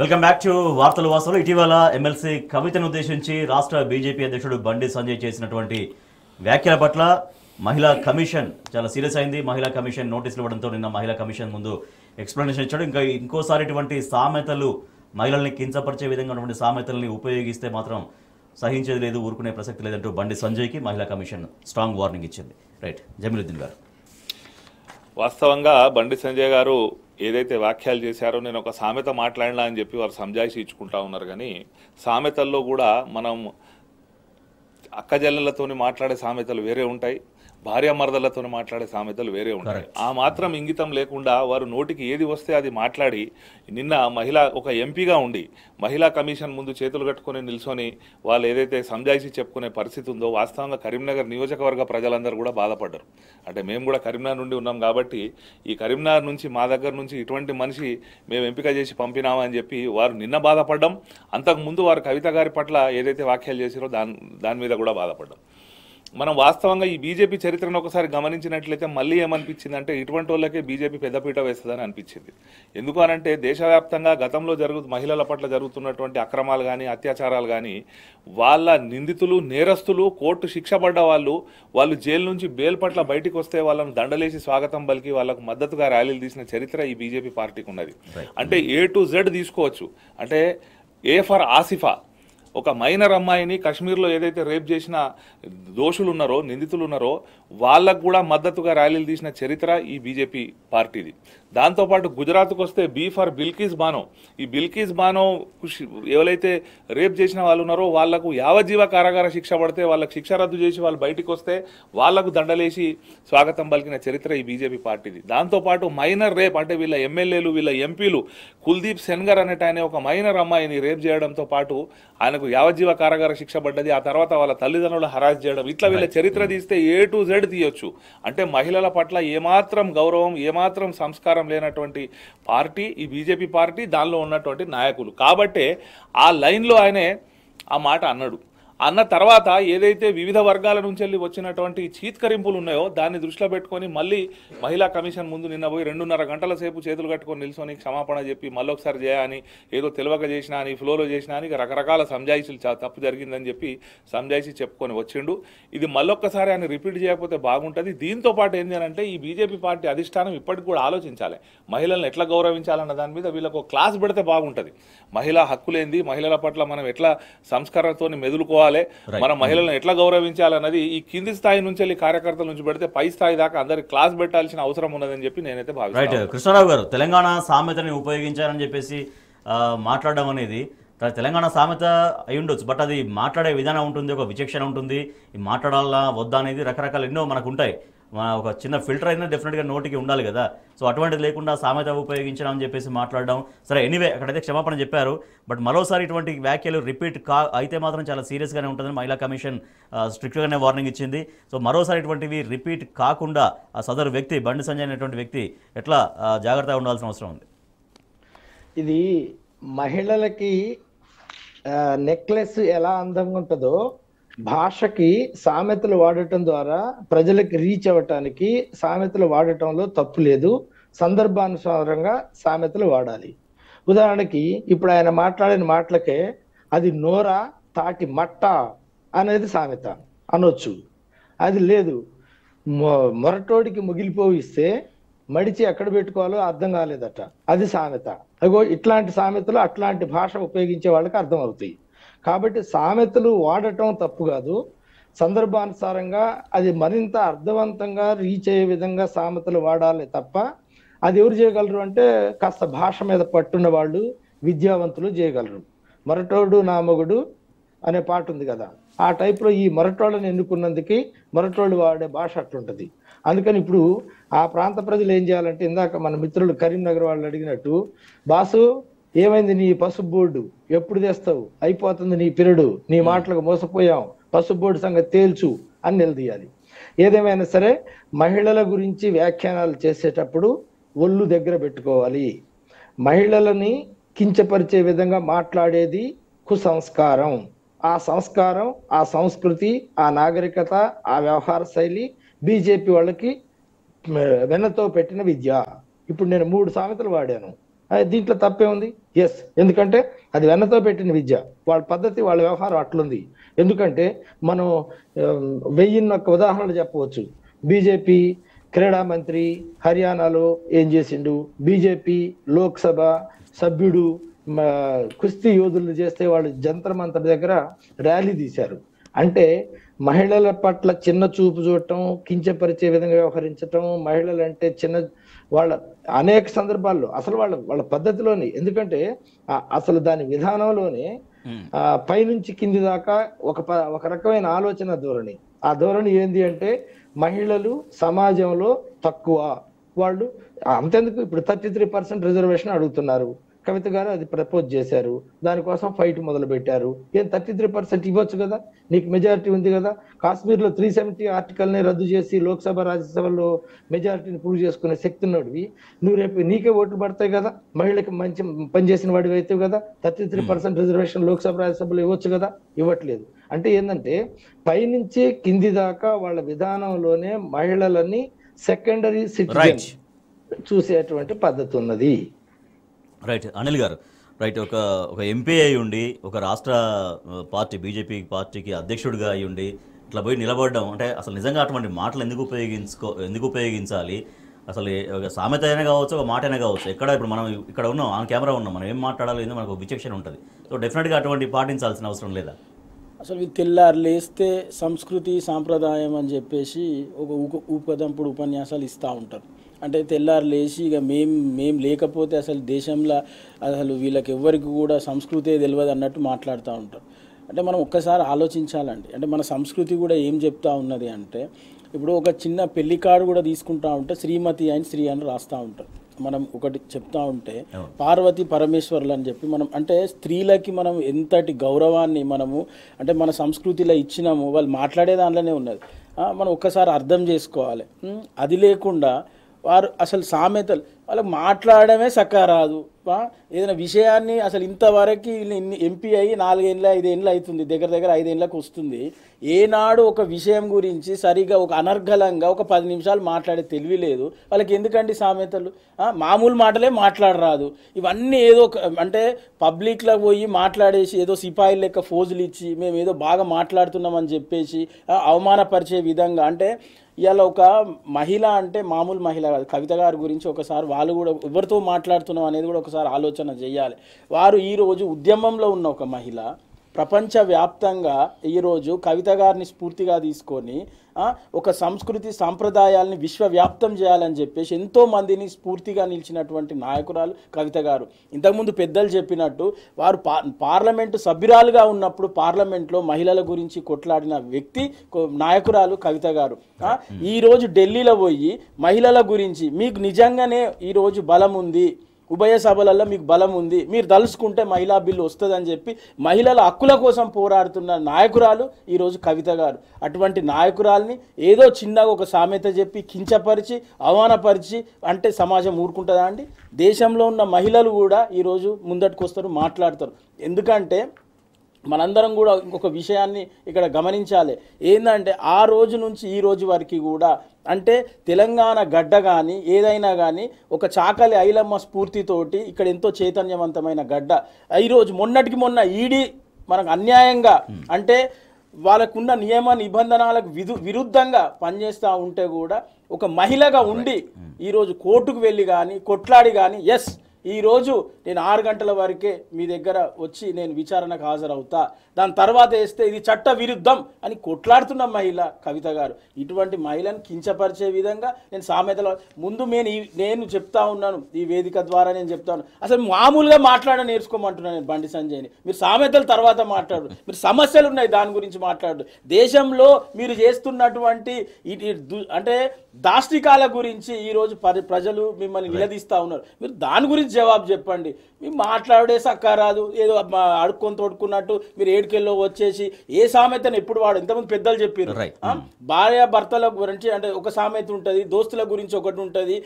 Welcome back to వార్తల వాసలు ఇటీవల MLC కవితను ఉద్దేశించి రాష్ట్ర బీజేపీ అధ్యక్షుడు బండి సంజయ్ చేసినటువంటి వ్యాఖ్యల పట్ల మహిళా కమిషన్ చాలా సీరియస్ అయింది మహిళా కమిషన్ నోటీసులు ఇవ్వడంతో నిన్న మహిళా కమిషన్ ముందు ఎక్స్ప్లెనేషన్ ఇచ్చాడు ఇంకా ఇంకోసారి ఇటువంటి సామెతలు మహిళల్ని కించపరిచే విధంగా ఉన్నటువంటి సామెతల్ని ఉపయోగిస్తే మాత్రం సహించేది లేదు ఊరుకునే ప్రసక్తి లేదంటూ బండి సంజయ్కి మహిళా కమిషన్ స్ట్రాంగ్ వార్నింగ్ ఇచ్చింది రైట్ జమీలుద్దీన్ గారు వాస్తవంగా బండి సంజయ్ గారు ఏదైతే వ్యాఖ్యలు చేశారో నేను ఒక సామెత మాట్లాడినా అని చెప్పి వారు సంజాయిషి ఇచ్చుకుంటా ఉన్నారు కానీ సామెతల్లో కూడా మనం అక్కజల్లెలతో మాట్లాడే సామెతలు వేరే ఉంటాయి భార్యామర్దలతో మాట్లాడే సామెతలు వేరే ఉంటాయి ఆ మాత్రం ఇంగితం లేకుండా వారు నోటికి ఏది వస్తే అది మాట్లాడి నిన్న మహిళా ఒక ఎంపీగా ఉండి మహిళా కమిషన్ ముందు చేతులు కట్టుకొని నిల్చొని వాళ్ళు ఏదైతే సంజాయిషి చెప్పుకునే పరిస్థితి ఉందో వాస్తవంగా కరీంనగర్ నియోజకవర్గ ప్రజలందరూ కూడా బాధపడ్డారు అంటే మేము కూడా కరీంనగర్ నుండి ఉన్నాం కాబట్టి ఈ కరీంనగర్ నుంచి మా దగ్గర నుంచి ఇటువంటి మనిషి మేము ఎంపిక చేసి పంపినామని చెప్పి వారు నిన్న బాధపడ్డం అంతకుముందు వారు కవిత గారి పట్ల ఏదైతే వ్యాఖ్యలు చేసారో దాని దాని మీద కూడా బాధపడ్డాం మనం వాస్తవంగా ఈ బీజేపీ చరిత్రను ఒకసారి గమనించినట్లయితే మళ్ళీ ఏమనిపించింది అంటే ఇటువంటి వాళ్ళకే బీజేపీ పెద్దపీట వేస్తుందని అనిపించింది ఎందుకు అనంటే దేశవ్యాప్తంగా గతంలో జరుగు మహిళల పట్ల జరుగుతున్నటువంటి అక్రమాలు కానీ అత్యాచారాలు కానీ వాళ్ళ నిందితులు నేరస్తులు కోర్టు శిక్ష వాళ్ళు వాళ్ళు జైలు నుంచి బెయిల్ పట్ల బయటకు వస్తే వాళ్ళను దండలేసి స్వాగతం పలికి వాళ్ళకు మద్దతుగా ర్యాలీలు తీసిన చరిత్ర ఈ బీజేపీ పార్టీకి ఉన్నది అంటే ఏ టు జెడ్ తీసుకోవచ్చు అంటే ఏ ఫర్ ఆసిఫా ఒక మైనర్ అమ్మాయిని కశ్మీర్లో ఏదైతే రేప్ చేసిన దోషులు ఉన్నారో నిందితులు ఉన్నారో వాళ్ళకు కూడా మద్దతుగా ర్యాలీలు తీసిన చరిత్ర ఈ బీజేపీ పార్టీది దాంతోపాటు గుజరాత్కు వస్తే బీ ఫర్ బిల్కీస్ బానో ఈ బిల్కీస్ బానో ఎవరైతే రేప్ చేసిన వాళ్ళు ఉన్నారో వాళ్లకు యావజీవ కారాగార శిక్ష పడితే వాళ్ళకి శిక్ష రద్దు చేసి వాళ్ళు బయటికి వస్తే వాళ్లకు దండలేసి స్వాగతం పలికిన చరిత్ర ఈ బీజేపీ పార్టీది దాంతోపాటు మైనర్ రేప్ అంటే వీళ్ళ ఎమ్మెల్యేలు వీళ్ళ ఎంపీలు కుల్దీప్ సెన్గర్ అనేట ఆయన ఒక మైనర్ అమ్మాయిని రేప్ చేయడంతో పాటు ఆయనకు యావజీవ కారాగార శిక్ష పడ్డది ఆ తర్వాత వాళ్ళ తల్లిదండ్రులు హరాజ్ చేయడం ఇట్లా వీళ్ళ చరిత్ర తీస్తే ఏ టు జెడ్ సైడ్ తీయొచ్చు అంటే మహిళల పట్ల ఏమాత్రం గౌరవం ఏమాత్రం సంస్కారం లేనటువంటి పార్టీ ఈ బీజేపీ పార్టీ దానిలో ఉన్నటువంటి నాయకులు కాబట్టే ఆ లైన్లో ఆయనే ఆ మాట అన్నాడు అన్న తర్వాత ఏదైతే వివిధ వర్గాల నుంచి వెళ్ళి వచ్చినటువంటి చీత్కరింపులు ఉన్నాయో దాన్ని దృష్టిలో పెట్టుకొని మళ్ళీ మహిళా కమిషన్ ముందు నిన్న పోయి రెండున్నర గంటల సేపు చేతులు కట్టుకొని నిల్చొని క్షమాపణ చెప్పి మళ్ళొకసారి చేయని ఏదో తెలియక చేసినా అని ఫ్లోలో చేసినా అని రకరకాల సంజాయిషీలు తప్పు జరిగిందని చెప్పి సంజాయిషి చెప్పుకొని వచ్చిండు ఇది మళ్ళొక్కసారి ఆయన రిపీట్ చేయకపోతే బాగుంటుంది దీంతో పాటు ఏంటి అంటే ఈ బీజేపీ పార్టీ అధిష్టానం ఇప్పటికి కూడా ఆలోచించాలి మహిళలను ఎట్లా గౌరవించాలన్న దాని మీద వీళ్ళకు క్లాస్ పెడితే బాగుంటుంది మహిళా హక్కులేంది మహిళల పట్ల మనం ఎట్లా సంస్కరణతో మెదులుకోవాలి గౌరవించుకోవాలి మన మహిళలను mm. ఎట్లా గౌరవించాలన్నది ఈ కింది స్థాయి నుంచి కార్యకర్తల నుంచి పెడితే పై స్థాయి దాకా అందరికి క్లాస్ పెట్టాల్సిన అవసరం ఉన్నదని చెప్పి నేనైతే భావిస్తాను కృష్ణారావు గారు తెలంగాణ సామెతని ఉపయోగించారని చెప్పేసి మాట్లాడడం అనేది తెలంగాణ సామెత అయి ఉండొచ్చు బట్ అది మాట్లాడే విధానం ఉంటుంది ఒక విచక్షణ ఉంటుంది మాట్లాడాలా వద్దా అనేది రకరకాల ఎన్నో మనకు ఉంటాయి మన ఒక చిన్న ఫిల్టర్ అయినా డెఫినెట్గా నోటికి ఉండాలి కదా సో అటువంటిది లేకుండా సామెత ఉపయోగించడం అని చెప్పేసి మాట్లాడడం సరే ఎనీవే అక్కడైతే క్షమాపణ చెప్పారు బట్ మరోసారి ఇటువంటి వ్యాఖ్యలు రిపీట్ కా అయితే మాత్రం చాలా సీరియస్గానే ఉంటుందని మహిళా కమిషన్ స్ట్రిక్ట్గానే వార్నింగ్ ఇచ్చింది సో మరోసారి ఇటువంటివి రిపీట్ కాకుండా ఆ సదరు వ్యక్తి బండి సంజయ్ అనేటువంటి వ్యక్తి ఎట్లా జాగ్రత్తగా ఉండాల్సిన అవసరం ఉంది ఇది మహిళలకి నెక్లెస్ ఎలా అందంగా ఉంటుందో భాషకి సామెతలు వాడటం ద్వారా ప్రజలకు రీచ్ అవ్వటానికి సామెతలు వాడటంలో తప్పు లేదు సందర్భానుసారంగా సామెతలు వాడాలి ఉదాహరణకి ఇప్పుడు ఆయన మాట్లాడిన మాటలకే అది నోరా తాటి మట్ట అనేది సామెత అనొచ్చు అది లేదు మొరటోడికి ముగిలిపోయిస్తే మడిచి ఎక్కడ పెట్టుకోవాలో అర్థం కాలేదట అది సామెత అగో ఇట్లాంటి సామెతలు అట్లాంటి భాష ఉపయోగించే వాళ్ళకి అర్థం అవుతాయి కాబట్టి సామెతలు వాడటం తప్పు కాదు సందర్భానుసారంగా అది మరింత అర్థవంతంగా రీచ్ అయ్యే విధంగా సామెతలు వాడాలి తప్ప అది ఎవరు చేయగలరు అంటే కాస్త భాష మీద పట్టున్న వాళ్ళు విద్యావంతులు చేయగలరు మరటోడు నామగుడు అనే పాట ఉంది కదా ఆ టైప్లో ఈ మరటోళ్ళని ఎన్నుకున్నందుకు మరటోళ్ళు వాడే భాష అట్లుంటుంది అందుకని ఇప్పుడు ఆ ప్రాంత ప్రజలు ఏం చేయాలంటే ఇందాక మన మిత్రులు కరీంనగర్ వాళ్ళు అడిగినట్టు బాసు ఏమైంది నీ పసుపు బోర్డు ఎప్పుడు తెస్తావు అయిపోతుంది నీ పిరుడు నీ మాటలకు మోసపోయాం పసుపు బోర్డు సంగతి తేల్చు అని నిలదీయాలి ఏదేమైనా సరే మహిళల గురించి వ్యాఖ్యానాలు చేసేటప్పుడు ఒళ్ళు దగ్గర పెట్టుకోవాలి మహిళలని కించపరిచే విధంగా మాట్లాడేది కుసంస్కారం ఆ సంస్కారం ఆ సంస్కృతి ఆ నాగరికత ఆ వ్యవహార శైలి బీజేపీ వాళ్ళకి వెన్నతో పెట్టిన విద్య ఇప్పుడు నేను మూడు సామెతలు వాడాను దీంట్లో తప్పే ఉంది ఎస్ ఎందుకంటే అది వెన్నతో పెట్టిన విద్య వాళ్ళ పద్ధతి వాళ్ళ వ్యవహారం అట్లుంది ఎందుకంటే మనం వెయ్యిన్న ఒక ఉదాహరణలు చెప్పవచ్చు బీజేపీ క్రీడా మంత్రి హర్యానాలో ఏం చేసిండు బీజేపీ లోక్సభ సభ్యుడు కుస్తీ యోధులు చేస్తే వాళ్ళు జంతర్ మంత్ర దగ్గర ర్యాలీ తీశారు అంటే మహిళల పట్ల చిన్న చూపు చూడటం కించపరిచే విధంగా వ్యవహరించటం మహిళలంటే చిన్న వాళ్ళ అనేక సందర్భాల్లో అసలు వాళ్ళ వాళ్ళ పద్ధతిలోని ఎందుకంటే అసలు దాని విధానంలోనే పైనుంచి కింది దాకా ఒక ఒక రకమైన ఆలోచన ధోరణి ఆ ధోరణి ఏంది అంటే మహిళలు సమాజంలో తక్కువ వాళ్ళు అంతెందుకు ఇప్పుడు థర్టీ త్రీ పర్సెంట్ రిజర్వేషన్ అడుగుతున్నారు కవిత గారు అది ప్రపోజ్ చేశారు దానికోసం ఫైట్ మొదలు పెట్టారు ఏం థర్టీ త్రీ పర్సెంట్ ఇవ్వచ్చు కదా నీకు మెజారిటీ ఉంది కదా కాశ్మీర్లో త్రీ సెవెంటీ ఆర్టికల్ని రద్దు చేసి లోక్సభ రాజ్యసభలో మెజారిటీని ప్రూవ్ చేసుకునే శక్తి ఉన్నవి నువ్వు రేపు నీకే ఓట్లు పడతాయి కదా మహిళకి మంచి పనిచేసిన వాడివి అవుతావు కదా thirty three percent reservation Lok Sabha రాజ్యసభలో ఇవ్వచ్చు కదా ఇవ్వట్లేదు అంటే ఏంటంటే పైనుంచి కింది దాకా వాళ్ళ విధానంలోనే మహిళలని సెకండరీ సిటిజన్ చూసేటువంటి పద్ధతి ఉన్నది రైట్ అనిల్ గారు రైట్ ఒక ఒక ఎంపీ అయి ఉండి ఒక రాష్ట్ర పార్టీ బీజేపీ పార్టీకి అధ్యక్షుడిగా అయి ఉండి ఇట్లా పోయి నిలబడడం అంటే అసలు నిజంగా అటువంటి మాటలు ఎందుకు ఉపయోగించుకో ఎందుకు ఉపయోగించాలి అసలు ఒక సామెత అయినా కావచ్చు ఒక మాట అయినా కావచ్చు ఎక్కడ ఇప్పుడు మనం ఇక్కడ ఉన్నాం ఆన్ కెమెరా ఉన్నాం మనం ఏం మాట్లాడాలి ఏదో మనకు విచక్షణ ఉంటుంది సో డెఫినెట్గా అటువంటి పాటించాల్సిన అవసరం లేదా అసలు తెల్లారు లేస్తే సంస్కృతి సాంప్రదాయం అని చెప్పేసి ఒక ఉపదంపుడు ఉపన్యాసాలు ఇస్తూ ఉంటారు అంటే తెల్లారు లేచి ఇక మేం మేం లేకపోతే అసలు దేశంలో అసలు వీళ్ళకి ఎవ్వరికి కూడా సంస్కృతే తెలియదు అన్నట్టు మాట్లాడుతూ ఉంటారు అంటే మనం ఒక్కసారి ఆలోచించాలండి అంటే మన సంస్కృతి కూడా ఏం చెప్తా ఉన్నది అంటే ఇప్పుడు ఒక చిన్న పెళ్లి కార్డు కూడా తీసుకుంటా ఉంటే శ్రీమతి అని స్త్రీ అని రాస్తూ ఉంటారు మనం ఒకటి చెప్తా ఉంటే పార్వతి పరమేశ్వరులు అని చెప్పి మనం అంటే స్త్రీలకి మనం ఎంతటి గౌరవాన్ని మనము అంటే మన సంస్కృతిలో ఇచ్చినాము వాళ్ళు మాట్లాడే దానిలోనే ఉన్నది మనం ఒక్కసారి అర్థం చేసుకోవాలి అది లేకుండా వారు అసలు సామెతలు వాళ్ళకి మాట్లాడమే చక్కగా రాదు ఏదైనా విషయాన్ని అసలు ఇంతవరకు ఇన్ని ఎంపీ అయ్యి నాలుగేళ్ళ ఐదేళ్ళు అవుతుంది దగ్గర దగ్గర ఐదేళ్ళకి వస్తుంది ఏనాడు ఒక విషయం గురించి సరిగా ఒక అనర్గలంగా ఒక పది నిమిషాలు మాట్లాడే తెలివి లేదు వాళ్ళకి ఎందుకండి సామెతలు మామూలు మాటలే మాట్లాడరాదు ఇవన్నీ ఏదో అంటే పబ్లిక్లో పోయి మాట్లాడేసి ఏదో సిపాయిల లెక్క ఫోజులు ఇచ్చి మేము ఏదో బాగా మాట్లాడుతున్నామని చెప్పేసి అవమానపరిచే విధంగా అంటే ఇవాళ ఒక మహిళ అంటే మామూలు మహిళ కాదు కవిత గారి గురించి ఒకసారి వాళ్ళు కూడా ఎవరితో మాట్లాడుతున్నాం అనేది కూడా ఒకసారి ఆలోచన చేయాలి వారు ఈరోజు ఉద్యమంలో ఉన్న ఒక మహిళ ప్రపంచవ్యాప్తంగా ఈరోజు కవిత గారిని స్ఫూర్తిగా తీసుకొని ఒక సంస్కృతి సాంప్రదాయాలని విశ్వవ్యాప్తం చేయాలని చెప్పేసి ఎంతోమందిని స్ఫూర్తిగా నిలిచినటువంటి నాయకురాలు కవిత గారు ఇంతకుముందు పెద్దలు చెప్పినట్టు వారు పా పార్లమెంటు సభ్యురాలుగా ఉన్నప్పుడు పార్లమెంట్లో మహిళల గురించి కొట్లాడిన వ్యక్తి నాయకురాలు కవిత గారు hmm. ఈరోజు ఢిల్లీలో పోయి మహిళల గురించి మీకు నిజంగానే ఈరోజు బలం ఉంది ఉభయ సభలలో మీకు బలం ఉంది మీరు తలుసుకుంటే మహిళా బిల్లు వస్తుందని చెప్పి మహిళల హక్కుల కోసం పోరాడుతున్న నాయకురాలు ఈరోజు కవిత గారు అటువంటి నాయకురాల్ని ఏదో చిన్నగా ఒక సామెత చెప్పి కించపరిచి అవమానపరిచి అంటే సమాజం ఊరుకుంటుందా అండి దేశంలో ఉన్న మహిళలు కూడా ఈరోజు ముందటికి వస్తారు మాట్లాడతారు ఎందుకంటే మనందరం కూడా ఇంకొక విషయాన్ని ఇక్కడ గమనించాలి ఏంటంటే ఆ రోజు నుంచి ఈ రోజు వరకు కూడా అంటే తెలంగాణ గడ్డ కానీ ఏదైనా కానీ ఒక చాకలి ఐలమ్మ స్ఫూర్తితోటి ఇక్కడ ఎంతో చైతన్యవంతమైన గడ్డ ఈరోజు మొన్నటికి మొన్న ఈడీ మనకు అన్యాయంగా అంటే వాళ్ళకున్న నియమ నిబంధనలకు విధు విరుద్ధంగా పనిచేస్తూ ఉంటే కూడా ఒక మహిళగా ఉండి ఈరోజు కోర్టుకు వెళ్ళి కానీ కొట్లాడి కానీ ఎస్ ఈరోజు నేను ఆరు గంటల వరకే మీ దగ్గర వచ్చి నేను విచారణకు హాజరవుతా దాని తర్వాత వేస్తే ఇది చట్ట విరుద్ధం అని కొట్లాడుతున్న మహిళ కవిత గారు ఇటువంటి మహిళను కించపరిచే విధంగా నేను సామెతల ముందు నేను ఈ నేను చెప్తా ఉన్నాను ఈ వేదిక ద్వారా నేను చెప్తాను అసలు మామూలుగా మాట్లాడ నేర్చుకోమంటున్నాను నేను బండి సంజయ్ని మీరు సామెతల తర్వాత మాట్లాడు మీరు సమస్యలు ఉన్నాయి దాని గురించి మాట్లాడు దేశంలో మీరు చేస్తున్నటువంటి అంటే దాష్టికాల గురించి ఈరోజు పరి ప్రజలు మిమ్మల్ని నిలదీస్తా ఉన్నారు మీరు దాని గురించి జవాబు చెప్పండి మీరు మాట్లాడే సక్కరాదు ఏదో అడుక్కొని తోడుకున్నట్టు మీరు ఏడుకెళ్ళో వచ్చేసి ఏ సామెతను ఎప్పుడు వాడు ఇంతకుముందు పెద్దలు చెప్పారు hmm. భార్య భర్తల గురించి అంటే ఒక సామెత ఉంటుంది దోస్తుల గురించి ఒకటి ఉంటుంది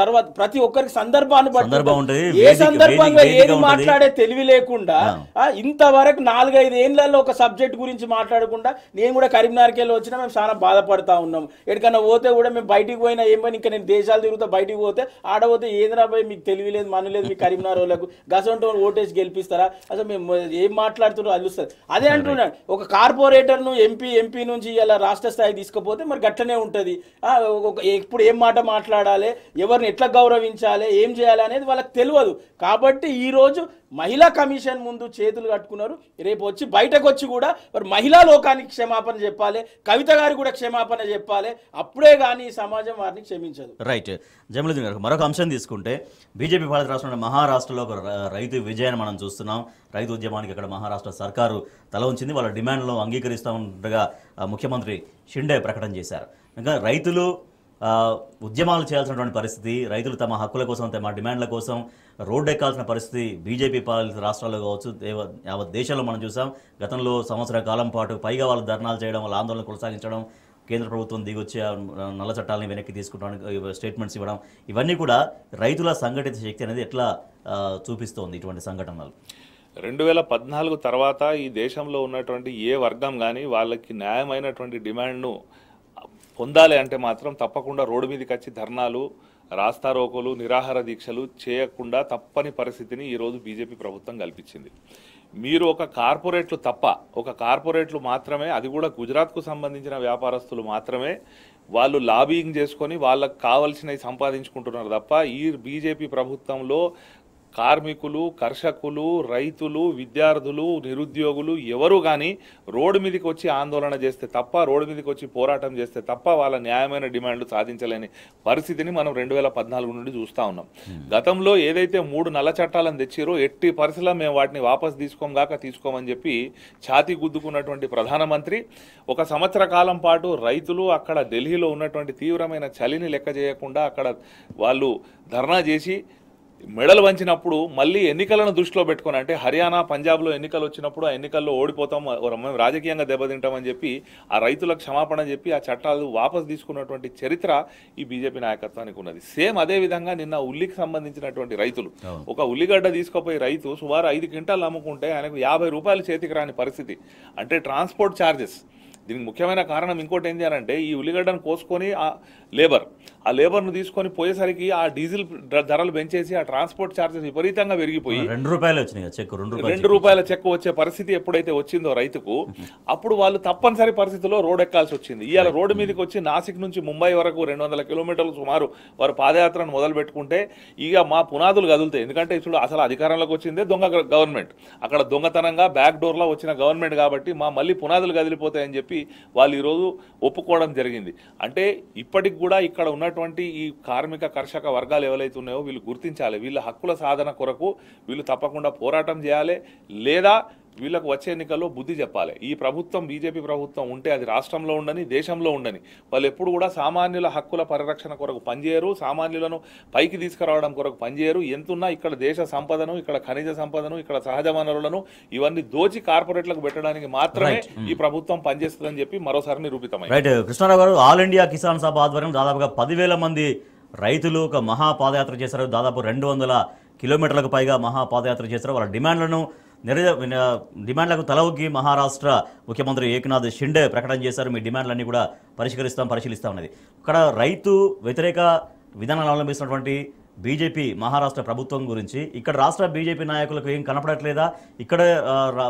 తర్వాత ప్రతి ఒక్కరికి సందర్భాన్ని బట్టి ఏ సందర్భంగా ఏది మాట్లాడే తెలివి లేకుండా ah. ఇంతవరకు నాలుగైదు ఏళ్ళలో ఒక సబ్జెక్ట్ గురించి మాట్లాడకుండా నేను కూడా కరీంనగర్కి వెళ్ళి వచ్చినా మేము చాలా బాధపడతా ఉన్నాం ఎక్కడికన్నా పోతే కూడా మేము బయటికి పోయినా ఏం పని ఇంకా నేను దేశాలు తిరుగుతా బయటికి పోతే ఆడపోతే ఏం రాబోయ్ మీకు తెలివి లేదు మన లేదు మీ కరీంనగర్ వాళ్ళకు గసంటో ఓటేసి గెలిపిస్తారా అసలు మేము ఏం మాట్లాడుతున్నారో అల్లుస్తారు అదే అంటున్నాడు ఒక కార్పొరేటర్ను ఎంపీ ఎంపీ నుంచి ఇలా రాష్ట్ర స్థాయి తీసుకుపోతే మరి గట్లనే ఉంటుంది ఎప్పుడు ఏం మాట మాట్లాడాలి ఎవరిని ఎట్లా గౌరవించాలి ఏం చేయాలి అనేది వాళ్ళకి తెలియదు కాబట్టి ఈరోజు మహిళా కమిషన్ ముందు చేతులు కట్టుకున్నారు రేపు వచ్చి బయటకు వచ్చి కూడా మరి మహిళా లోకానికి క్షమాపణ చెప్పాలి కవిత గారు కూడా క్షమాపణ చెప్పాలి అప్పుడే కానీ సమాజం వారిని క్షమించదు రైట్ జమలుద్దీన్ గారు మరొక అంశం తీసుకుంటే బీజేపీ భారత రాష్ట్రంలో మహారాష్ట్రలో ఒక రైతు విజయాన్ని మనం చూస్తున్నాం రైతు ఉద్యమానికి అక్కడ మహారాష్ట్ర సర్కారు తల ఉంచింది వాళ్ళ డిమాండ్లో అంగీకరిస్తూ ఉండగా ముఖ్యమంత్రి షిండే ప్రకటన చేశారు ఇంకా రైతులు ఉద్యమాలు చేయాల్సినటువంటి పరిస్థితి రైతులు తమ హక్కుల కోసం తమ డిమాండ్ల కోసం రోడ్డు ఎక్కాల్సిన పరిస్థితి బీజేపీ పాలిత రాష్ట్రాల్లో కావచ్చు యావత్ దేశంలో మనం చూసాం గతంలో సంవత్సర కాలం పాటు పైగా వాళ్ళు ధర్నాలు చేయడం వాళ్ళ ఆందోళన కొనసాగించడం కేంద్ర ప్రభుత్వం దిగొచ్చి నల్ల చట్టాలని వెనక్కి తీసుకుంటానికి స్టేట్మెంట్స్ ఇవ్వడం ఇవన్నీ కూడా రైతుల సంఘటిత శక్తి అనేది ఎట్లా చూపిస్తోంది ఇటువంటి సంఘటనలు రెండు వేల పద్నాలుగు తర్వాత ఈ దేశంలో ఉన్నటువంటి ఏ వర్గం కానీ వాళ్ళకి న్యాయమైనటువంటి డిమాండ్ను పొందాలి అంటే మాత్రం తప్పకుండా రోడ్డు మీదకి వచ్చి ధర్నాలు రాస్తారోకోలు నిరాహార దీక్షలు చేయకుండా తప్పని పరిస్థితిని ఈరోజు బీజేపీ ప్రభుత్వం కల్పించింది మీరు ఒక కార్పొరేట్లు తప్ప ఒక కార్పొరేట్లు మాత్రమే అది కూడా గుజరాత్కు సంబంధించిన వ్యాపారస్తులు మాత్రమే వాళ్ళు లాబీయింగ్ చేసుకొని వాళ్ళకు కావలసినవి సంపాదించుకుంటున్నారు తప్ప ఈ బీజేపీ ప్రభుత్వంలో కార్మికులు కర్షకులు రైతులు విద్యార్థులు నిరుద్యోగులు ఎవరు కానీ రోడ్డు మీదకి వచ్చి ఆందోళన చేస్తే తప్ప రోడ్డు మీదకి వచ్చి పోరాటం చేస్తే తప్ప వాళ్ళ న్యాయమైన డిమాండ్లు సాధించలేని పరిస్థితిని మనం రెండు వేల పద్నాలుగు నుండి చూస్తూ ఉన్నాం hmm. గతంలో ఏదైతే మూడు నల్ల చట్టాలను తెచ్చిరో ఎట్టి పరిస్థితుల మేము వాటిని వాపస్ తీసుకోం తీసుకోమని చెప్పి ఛాతీ గుద్దుకున్నటువంటి ప్రధానమంత్రి ఒక సంవత్సర కాలం పాటు రైతులు అక్కడ ఢిల్లీలో ఉన్నటువంటి తీవ్రమైన చలిని లెక్క చేయకుండా అక్కడ వాళ్ళు ధర్నా చేసి మెడలు వంచినప్పుడు మళ్ళీ ఎన్నికలను దృష్టిలో పెట్టుకుని అంటే హర్యానా పంజాబ్లో ఎన్నికలు వచ్చినప్పుడు ఆ ఎన్నికల్లో ఓడిపోతాం మేము రాజకీయంగా దెబ్బతింటామని చెప్పి ఆ రైతుల క్షమాపణ చెప్పి ఆ చట్టాలు వాపసు తీసుకున్నటువంటి చరిత్ర ఈ బీజేపీ నాయకత్వానికి ఉన్నది సేమ్ అదే విధంగా నిన్న ఉల్లికి సంబంధించినటువంటి రైతులు ఒక ఉల్లిగడ్డ తీసుకుపోయి రైతు సుమారు ఐదు క్వింటాలు అమ్ముకుంటే ఆయనకు యాభై రూపాయలు చేతికి రాని పరిస్థితి అంటే ట్రాన్స్పోర్ట్ ఛార్జెస్ దీనికి ముఖ్యమైన కారణం ఇంకోటి ఏంటి అంటే ఈ ఉల్లిగడ్డను కోసుకొని ఆ లేబర్ ఆ లేబర్ను తీసుకొని పోయేసరికి ఆ డీజిల్ ధరలు పెంచేసి ఆ ట్రాన్స్పోర్ట్ ఛార్జెస్ విపరీతంగా పెరిగిపోయి రెండు రూపాయలు వచ్చినాయి చెక్ రెండు రూపాయల చెక్ వచ్చే పరిస్థితి ఎప్పుడైతే వచ్చిందో రైతుకు అప్పుడు వాళ్ళు తప్పనిసరి పరిస్థితిలో రోడ్ ఎక్కాల్సి వచ్చింది ఇవాళ రోడ్డు మీదకి వచ్చి నాసిక్ నుంచి ముంబై వరకు రెండు వందల కిలోమీటర్లు సుమారు వారు పాదయాత్రను మొదలు పెట్టుకుంటే ఇక మా పునాదులు కదులుతాయి ఎందుకంటే ఇప్పుడు అసలు అధికారంలోకి వచ్చిందే దొంగ గవర్నమెంట్ అక్కడ దొంగతనంగా బ్యాక్ డోర్లో వచ్చిన గవర్నమెంట్ కాబట్టి మా మళ్ళీ పునాదులు కదిలిపోతాయని చెప్పి అనేది వాళ్ళు ఈరోజు ఒప్పుకోవడం జరిగింది అంటే ఇప్పటికి కూడా ఇక్కడ ఉన్నటువంటి ఈ కార్మిక కర్షక వర్గాలు ఏవైతే ఉన్నాయో వీళ్ళు గుర్తించాలి వీళ్ళ హక్కుల సాధన కొరకు వీళ్ళు తప్పకుండా పోరాటం చేయాలి లేదా వీళ్ళకు వచ్చే ఎన్నికల్లో బుద్ధి చెప్పాలి ఈ ప్రభుత్వం బీజేపీ ప్రభుత్వం ఉంటే అది రాష్ట్రంలో ఉండని దేశంలో ఉండని వాళ్ళు ఎప్పుడు కూడా సామాన్యుల హక్కుల పరిరక్షణ కొరకు పనిచేయరు సామాన్యులను పైకి తీసుకురావడం కొరకు పనిచేయరు ఎంతున్నా ఇక్కడ దేశ సంపదను ఇక్కడ ఖనిజ సంపదను ఇక్కడ సహజ వనరులను ఇవన్నీ దోచి కార్పొరేట్లకు పెట్టడానికి మాత్రమే ఈ ప్రభుత్వం పనిచేస్తుందని చెప్పి మరోసారి నిరూపితమైంది రైట్ కృష్ణారావు గారు ఆల్ ఇండియా కిసాన్ సభ ఆధ్వర్యం దాదాపుగా పదివేల మంది రైతులు ఒక మహాపాదయాత్ర చేశారు దాదాపు రెండు వందల కిలోమీటర్లకు పైగా మహాపాదయాత్ర చేశారు వాళ్ళ డిమాండ్లను నిరజ డిమాండ్లకు తలవగ్గి మహారాష్ట్ర ముఖ్యమంత్రి ఏకనాథ్ షిండే ప్రకటన చేశారు మీ డిమాండ్లన్నీ కూడా పరిష్కరిస్తాం పరిశీలిస్తాం అనేది ఇక్కడ రైతు వ్యతిరేక విధానాలు అవలంబిస్తున్నటువంటి బీజేపీ మహారాష్ట్ర ప్రభుత్వం గురించి ఇక్కడ రాష్ట్ర బీజేపీ నాయకులకు ఏం కనపడట్లేదా ఇక్కడ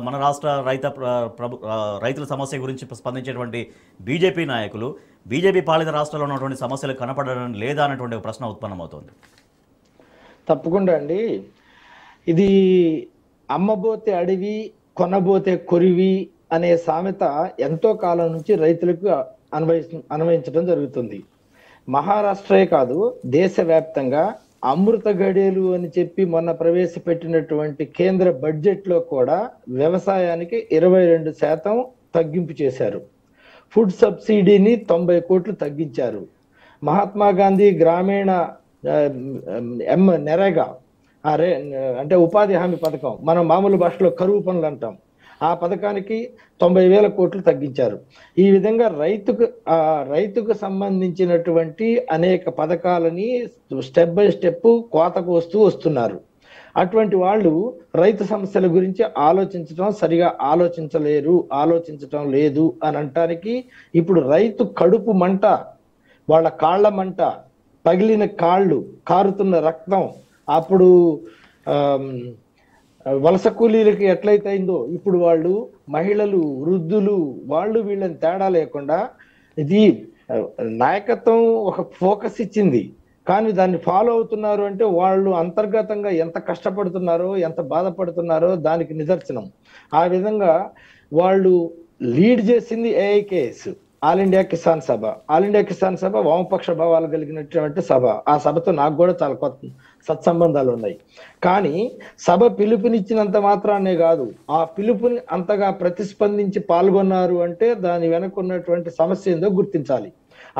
మన రాష్ట్ర రైత ప్రభు రైతుల సమస్య గురించి స్పందించేటువంటి బీజేపీ నాయకులు బీజేపీ పాలిత రాష్ట్రాల్లో ఉన్నటువంటి సమస్యలు కనపడడం లేదా అనేటువంటి ప్రశ్న ఉత్పన్నమవుతోంది తప్పకుండా అండి ఇది అమ్మబోతే అడవి కొనబోతే కొరివి అనే సామెత ఎంతో కాలం నుంచి రైతులకు అన్వయి అన్వయించడం జరుగుతుంది మహారాష్ట్రే కాదు దేశవ్యాప్తంగా అమృత గడియలు అని చెప్పి మొన్న ప్రవేశపెట్టినటువంటి కేంద్ర బడ్జెట్లో కూడా వ్యవసాయానికి ఇరవై రెండు శాతం తగ్గింపు చేశారు ఫుడ్ సబ్సిడీని తొంభై కోట్లు తగ్గించారు మహాత్మా గాంధీ గ్రామీణ ఎం నెరగా అరే అంటే ఉపాధి హామీ పథకం మనం మామూలు భాషలో కరువు పనులు అంటాం ఆ పథకానికి తొంభై వేల కోట్లు తగ్గించారు ఈ విధంగా రైతుకు రైతుకు సంబంధించినటువంటి అనేక పథకాలని స్టెప్ బై స్టెప్ కోతకు వస్తూ వస్తున్నారు అటువంటి వాళ్ళు రైతు సమస్యల గురించి ఆలోచించడం సరిగా ఆలోచించలేరు ఆలోచించడం లేదు అని అంటానికి ఇప్పుడు రైతు కడుపు మంట వాళ్ళ కాళ్ళ మంట పగిలిన కాళ్ళు కారుతున్న రక్తం అప్పుడు వలస కూలీలకి ఎట్లయితే అయిందో ఇప్పుడు వాళ్ళు మహిళలు వృద్ధులు వాళ్ళు వీళ్ళని తేడా లేకుండా ఇది నాయకత్వం ఒక ఫోకస్ ఇచ్చింది కానీ దాన్ని ఫాలో అవుతున్నారు అంటే వాళ్ళు అంతర్గతంగా ఎంత కష్టపడుతున్నారో ఎంత బాధపడుతున్నారో దానికి నిదర్శనం ఆ విధంగా వాళ్ళు లీడ్ చేసింది ఏఐకేఎస్ ఆల్ ఇండియా కిసాన్ సభ ఆల్ ఇండియా కిసాన్ సభ వామపక్ష భావాలు కలిగినటువంటి సభ ఆ సభతో నాకు కూడా చాలా కొత్త సత్సంబంధాలు ఉన్నాయి కానీ సభ పిలుపునిచ్చినంత మాత్రాన్నే కాదు ఆ పిలుపుని అంతగా ప్రతిస్పందించి పాల్గొన్నారు అంటే దాని వెనక ఉన్నటువంటి సమస్య ఏందో గుర్తించాలి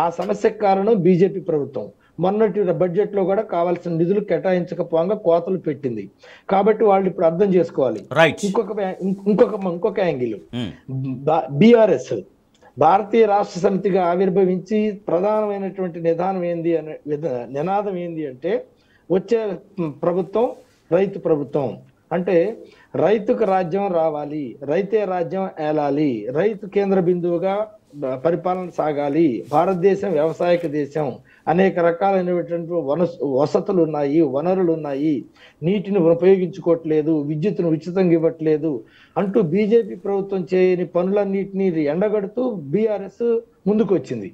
ఆ సమస్యకు కారణం బీజేపీ ప్రభుత్వం మొన్నటి బడ్జెట్ లో కూడా కావాల్సిన నిధులు కేటాయించకపోగా కోతలు పెట్టింది కాబట్టి వాళ్ళు ఇప్పుడు అర్థం చేసుకోవాలి ఇంకొక ఇంకొక ఇంకొక యాంగిల్ hmm. బీఆర్ఎస్ భారతీయ రాష్ట్ర సమితిగా ఆవిర్భవించి ప్రధానమైనటువంటి నిదానం ఏంది అనే నినాదం ఏంది అంటే వచ్చే ప్రభుత్వం రైతు ప్రభుత్వం అంటే రైతుకు రాజ్యం రావాలి రైతే రాజ్యం ఏలాలి రైతు కేంద్ర బిందువుగా పరిపాలన సాగాలి భారతదేశం వ్యవసాయక దేశం అనేక రకాలైనటువంటి వనస్ వసతులు ఉన్నాయి వనరులు ఉన్నాయి నీటిని ఉపయోగించుకోవట్లేదు విద్యుత్ను ఉచితంగా ఇవ్వట్లేదు అంటూ బీజేపీ ప్రభుత్వం చేయని పనులన్నింటినీ ఎండగడుతూ బీఆర్ఎస్ ముందుకొచ్చింది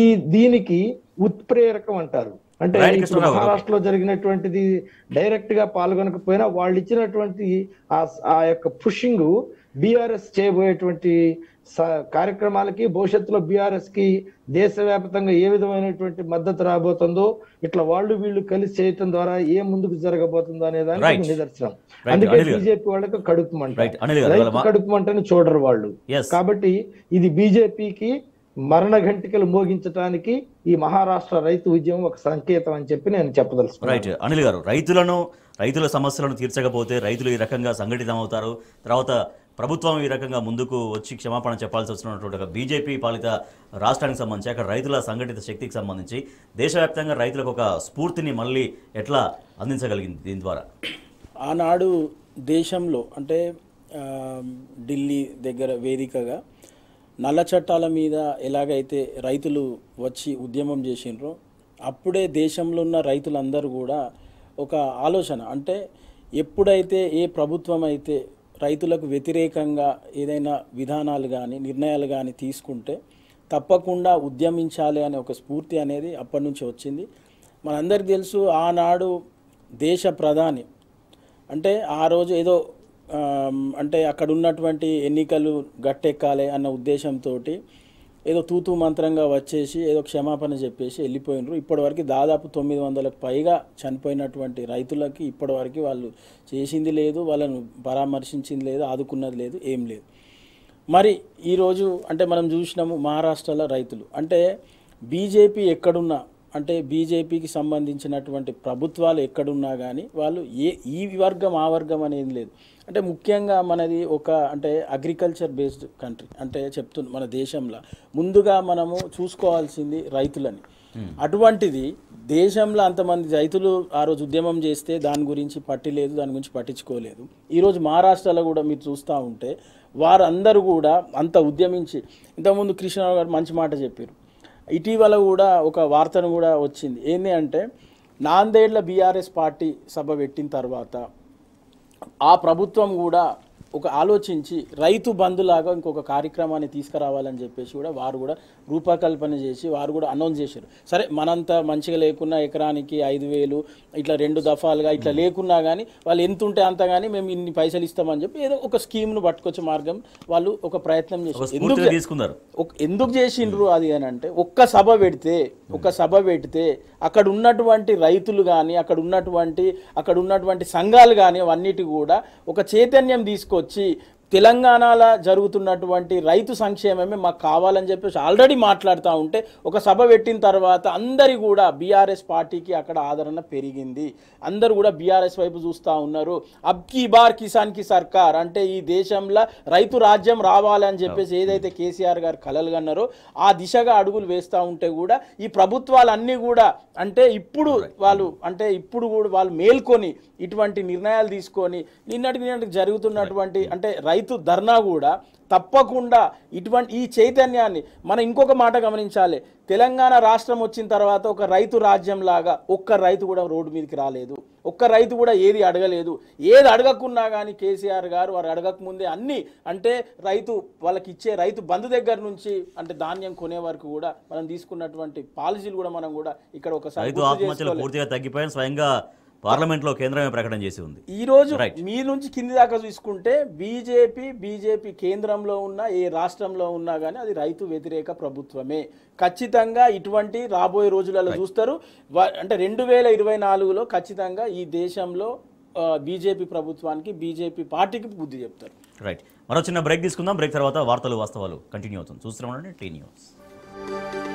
ఈ దీనికి ఉత్ప్రేరకం అంటారు అంటే మహారాష్ట్రలో జరిగినటువంటిది డైరెక్ట్ గా పాల్గొనకపోయినా వాళ్ళు ఇచ్చినటువంటి ఆ యొక్క పుషింగ్ బీఆర్ఎస్ చేయబోయేటువంటి కార్యక్రమాలకి భవిష్యత్తులో బీఆర్ఎస్ దేశ దేశవ్యాప్తంగా ఏ విధమైనటువంటి మద్దతు రాబోతుందో ఇట్లా వాళ్ళు వీళ్ళు కలిసి చేయటం ద్వారా ఏ ముందుకు జరగబోతుందో అనే దానికి నిదర్శనం అందుకే బీజేపీ వాళ్ళకి కడుపు కడుపుమంటని చూడరు వాళ్ళు కాబట్టి ఇది బీజేపీకి మరణ ఘంటికలు మోగించడానికి ఈ మహారాష్ట్ర రైతు ఉద్యమం ఒక సంకేతం అని చెప్పి నేను చెప్పదలుచుకున్నాను రైట్ అనిల్ గారు రైతులను రైతుల సమస్యలను తీర్చకపోతే రైతులు ఈ రకంగా సంఘటితమవుతారు తర్వాత ప్రభుత్వం ఈ రకంగా ముందుకు వచ్చి క్షమాపణ చెప్పాల్సి వచ్చినటువంటి ఒక బీజేపీ పాలిత రాష్ట్రానికి సంబంధించి అక్కడ రైతుల సంఘటిత శక్తికి సంబంధించి దేశవ్యాప్తంగా రైతులకు ఒక స్ఫూర్తిని మళ్ళీ ఎట్లా అందించగలిగింది దీని ద్వారా ఆనాడు దేశంలో అంటే ఢిల్లీ దగ్గర వేదికగా నల్ల చట్టాల మీద ఎలాగైతే రైతులు వచ్చి ఉద్యమం చేసినరో అప్పుడే దేశంలో ఉన్న రైతులందరూ కూడా ఒక ఆలోచన అంటే ఎప్పుడైతే ఏ ప్రభుత్వం అయితే రైతులకు వ్యతిరేకంగా ఏదైనా విధానాలు కానీ నిర్ణయాలు కానీ తీసుకుంటే తప్పకుండా ఉద్యమించాలి అనే ఒక స్ఫూర్తి అనేది అప్పటి నుంచి వచ్చింది మనందరికీ తెలుసు ఆనాడు దేశ ప్రధాని అంటే ఆ రోజు ఏదో అంటే అక్కడ ఉన్నటువంటి ఎన్నికలు గట్టెక్కాలి అన్న ఉద్దేశంతో ఏదో తూతూ మంత్రంగా వచ్చేసి ఏదో క్షమాపణ చెప్పేసి వెళ్ళిపోయినారు ఇప్పటివరకు దాదాపు తొమ్మిది వందలకు పైగా చనిపోయినటువంటి రైతులకి ఇప్పటివరకు వాళ్ళు చేసింది లేదు వాళ్ళను పరామర్శించింది లేదు ఆదుకున్నది లేదు ఏం లేదు మరి ఈరోజు అంటే మనం చూసినాము మహారాష్ట్రలో రైతులు అంటే బీజేపీ ఎక్కడున్నా అంటే బీజేపీకి సంబంధించినటువంటి ప్రభుత్వాలు ఎక్కడున్నా కానీ వాళ్ళు ఏ ఈ వర్గం ఆ వర్గం అనేది లేదు అంటే ముఖ్యంగా మనది ఒక అంటే అగ్రికల్చర్ బేస్డ్ కంట్రీ అంటే చెప్తుంది మన దేశంలో ముందుగా మనము చూసుకోవాల్సింది రైతులని hmm. అటువంటిది దేశంలో అంతమంది రైతులు ఆ రోజు ఉద్యమం చేస్తే దాని గురించి లేదు దాని గురించి పట్టించుకోలేదు ఈరోజు మహారాష్ట్రలో కూడా మీరు చూస్తూ ఉంటే వారందరూ కూడా అంత ఉద్యమించి ఇంతకుముందు కృష్ణరావు గారు మంచి మాట చెప్పారు ఇటీవల కూడా ఒక వార్తను కూడా వచ్చింది ఏంటి అంటే నాందేడ్ల బీఆర్ఎస్ పార్టీ సభ పెట్టిన తర్వాత ఆ ప్రభుత్వం కూడా ఒక ఆలోచించి రైతు బంధులాగా ఇంకొక కార్యక్రమాన్ని తీసుకురావాలని చెప్పేసి కూడా వారు కూడా రూపకల్పన చేసి వారు కూడా అనౌన్స్ చేశారు సరే మనంత మంచిగా లేకున్నా ఎకరానికి ఐదు వేలు ఇట్లా రెండు దఫాలుగా ఇట్లా లేకున్నా కానీ వాళ్ళు ఎంత ఉంటే అంత కానీ మేము ఇన్ని పైసలు ఇస్తామని చెప్పి ఏదో ఒక స్కీమ్ను పట్టుకొచ్చే మార్గం వాళ్ళు ఒక ప్రయత్నం చేశారు ఎందుకు తీసుకున్నారు ఎందుకు చేసిండ్రు అది అని అంటే ఒక్క సభ పెడితే ఒక సభ పెడితే అక్కడ ఉన్నటువంటి రైతులు కానీ అక్కడ ఉన్నటువంటి అక్కడ ఉన్నటువంటి సంఘాలు కానీ అవన్నిటి కూడా ఒక చైతన్యం తీసుకొచ్చి వచ్చి తెలంగాణలో జరుగుతున్నటువంటి రైతు సంక్షేమమే మాకు కావాలని చెప్పేసి ఆల్రెడీ మాట్లాడుతూ ఉంటే ఒక సభ పెట్టిన తర్వాత అందరి కూడా బీఆర్ఎస్ పార్టీకి అక్కడ ఆదరణ పెరిగింది అందరూ కూడా బీఆర్ఎస్ వైపు చూస్తూ ఉన్నారు కీ బార్ కి సర్కార్ అంటే ఈ దేశంలో రైతు రాజ్యం రావాలని చెప్పేసి ఏదైతే కేసీఆర్ గారు కన్నారో ఆ దిశగా అడుగులు వేస్తూ ఉంటే కూడా ఈ ప్రభుత్వాలన్నీ కూడా అంటే ఇప్పుడు వాళ్ళు అంటే ఇప్పుడు కూడా వాళ్ళు మేల్కొని ఇటువంటి నిర్ణయాలు తీసుకొని నిన్నటి నిన్నటికి జరుగుతున్నటువంటి అంటే రైతు రైతు ధర్నా కూడా తప్పకుండా ఇటువంటి ఈ చైతన్యాన్ని మనం ఇంకొక మాట గమనించాలి తెలంగాణ రాష్ట్రం వచ్చిన తర్వాత ఒక రైతు రాజ్యం లాగా ఒక్క రైతు కూడా రోడ్డు మీదకి రాలేదు ఒక్క రైతు కూడా ఏది అడగలేదు ఏది అడగకున్నా కానీ కేసీఆర్ గారు వారు అడగకముందే అన్ని అంటే రైతు వాళ్ళకి ఇచ్చే రైతు బంధు దగ్గర నుంచి అంటే ధాన్యం కొనే వరకు కూడా మనం తీసుకున్నటువంటి పాలసీలు కూడా మనం కూడా ఇక్కడ ఒకసారి తగ్గిపోయిన స్వయంగా పార్లమెంట్లో కేంద్రమే ప్రకటన చేసి ఉంది ఈ రోజు మీ నుంచి కింది దాకా చూసుకుంటే బీజేపీ బీజేపీ కేంద్రంలో ఉన్న ఏ రాష్ట్రంలో ఉన్నా కానీ అది రైతు వ్యతిరేక ప్రభుత్వమే ఖచ్చితంగా ఇటువంటి రాబోయే రోజులలో చూస్తారు అంటే రెండు వేల ఇరవై నాలుగులో ఖచ్చితంగా ఈ దేశంలో బీజేపీ ప్రభుత్వానికి బీజేపీ పార్టీకి బుద్ధి చెప్తారు రైట్ మరో చిన్న బ్రేక్ తీసుకుందాం బ్రేక్ తర్వాత వార్తలు వాస్తవాలు కంటిన్యూ అవుతుంది చూస్తున్నాం టీ న్యూస్